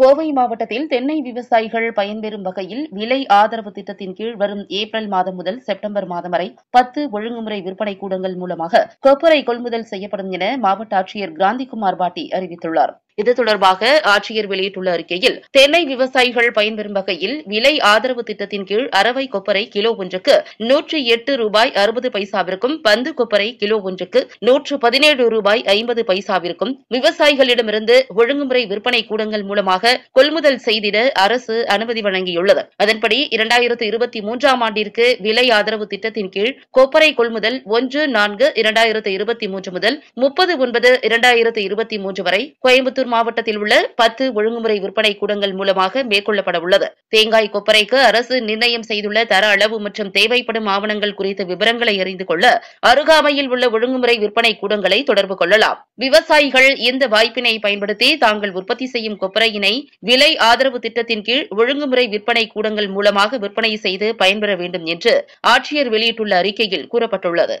கோவை மாவட்டத்தில் தென்னை விவசாயிகள் பயன்பெறும் வகையில் விலை ஆதரவு திட்டத்தின் கீழ் வரும் ஏப்ரல் மாதம் முதல் செப்டம்பர் மாதம் வரை பத்து ஒழுங்குமுறை விற்பனை கூடங்கள் மூலமாக கொப்பரை கொள்முதல் செய்யப்படும் என மாவட்ட ஆட்சியர் கிராந்திகுமார் பாட்டி அறிவித்துள்ளார் இது தொடர்பாக ஆட்சியர் வெளியிட்டுள்ள அறிக்கையில் தென்னை விவசாயிகள் பயன்பெறும் வகையில் விலை ஆதரவு திட்டத்தின் கீழ் அரவை கொப்பரை கிலோ ஒன்றுக்கு நூற்றி எட்டு ரூபாய் அறுபது பைசாவிற்கும் பந்து கொப்பரை கிலோ ஒன்றுக்கு நூற்று பதினேழு ரூபாய் ஐம்பது பைசாவிற்கும் விவசாயிகளிடமிருந்து ஒழுங்குமுறை விற்பனை கூடங்கள் மூலமாக கொள்முதல் செய்திட அரசு அனுமதி வழங்கியுள்ளது அதன்படி இரண்டாயிரத்து இருபத்தி மூன்றாம் ஆண்டிற்கு விலை ஆதரவு திட்டத்தின் கீழ் கொப்பரை கொள்முதல் ஒன்று நான்கு இரண்டாயிரத்து இருபத்தி மூன்று முதல் முப்பது ஒன்பது இரண்டாயிரத்து இருபத்தி மூன்று வரை கோயம்புத்தூர் மாவட்டத்தில் உள்ள பத்து ஒழுங்குமுறை விற்பனை கூடங்கள் மூலமாக மேற்கொள்ளப்பட உள்ளது தேங்காய் கொப்பரைக்கு அரசு நிர்ணயம் செய்துள்ள தர அளவு மற்றும் தேவைப்படும் ஆவணங்கள் குறித்த விவரங்களை அறிந்து கொள்ள அருகாமையில் உள்ள ஒழுங்குமுறை விற்பனை கூடங்களை தொடர்பு கொள்ளலாம் விவசாயிகள் இந்த வாய்ப்பினை பயன்படுத்தி தாங்கள் உற்பத்தி செய்யும் கொப்பரையினை விலை ஆதரவு திட்டத்தின் கீழ் ஒழுங்குமுறை விற்பனை கூடங்கள் மூலமாக விற்பனை செய்து பயன்பெற வேண்டும் என்று ஆட்சியர் வெளியிட்டுள்ள அறிக்கையில் கூறப்பட்டுள்ளது